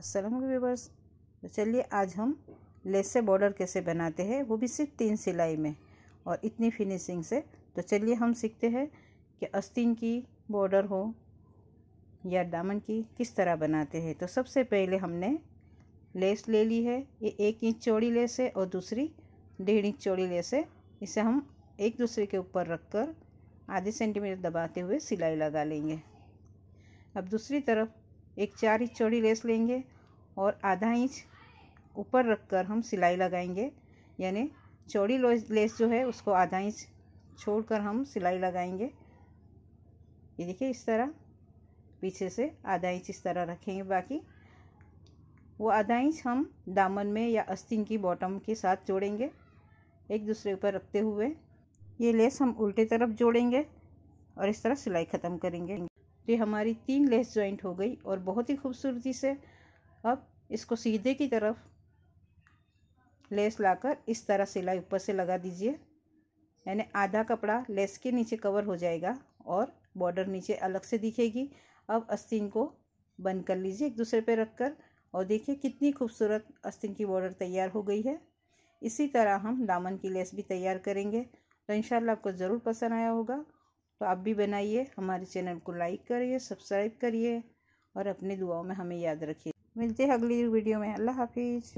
Aslam viewers तो चलिए आज हम लेस से बॉर्डर कैसे बनाते हैं वो भी सिर्फ तीन सिलाई में और इतनी फिनिशिंग से तो चलिए हम सीखते हैं कि अस्तिन की बॉर्डर हो या दामन की किस तरह बनाते हैं तो सबसे पहले हमने लेस ले ली है ये एक इंच चौड़ी लेस है और दूसरी डेढ़ इंच चौड़ी लेस है इसे हम एक दूसरे के ऊपर रख कर आधे सेंटीमीटर दबाते हुए सिलाई लगा लेंगे अब दूसरी तरफ एक चार इंच चौड़ी लेस लेंगे और आधा इंच ऊपर रखकर हम सिलाई लगाएंगे यानी चौड़ी लेस जो है उसको आधा इंच छोड़कर हम सिलाई लगाएंगे ये देखिए इस तरह पीछे से आधा इंच इस तरह रखेंगे बाकी वो आधा इंच हम दामन में या अस्तिन की बॉटम के साथ जोड़ेंगे एक दूसरे ऊपर रखते हुए ये लेस हम उल्टे तरफ जोड़ेंगे और इस तरह सिलाई ख़त्म करेंगे ये हमारी तीन लेस जॉइंट हो गई और बहुत ही खूबसूरती से अब इसको सीधे की तरफ लेस लाकर इस तरह सिलाई ऊपर से लगा दीजिए यानी आधा कपड़ा लेस के नीचे कवर हो जाएगा और बॉर्डर नीचे अलग से दिखेगी अब अस्तीन को बंद कर लीजिए एक दूसरे पर रख कर और देखिए कितनी खूबसूरत अस्तीन की बॉर्डर तैयार हो गई है इसी तरह हम दामन की लेस भी तैयार करेंगे तो इन आपको ज़रूर पसंद आया होगा तो आप भी बनाइए हमारे चैनल को लाइक करिए सब्सक्राइब करिए और अपनी दुआओं में हमें याद रखिए मिलते हैं अगली वीडियो में अल्लाह हाफिज़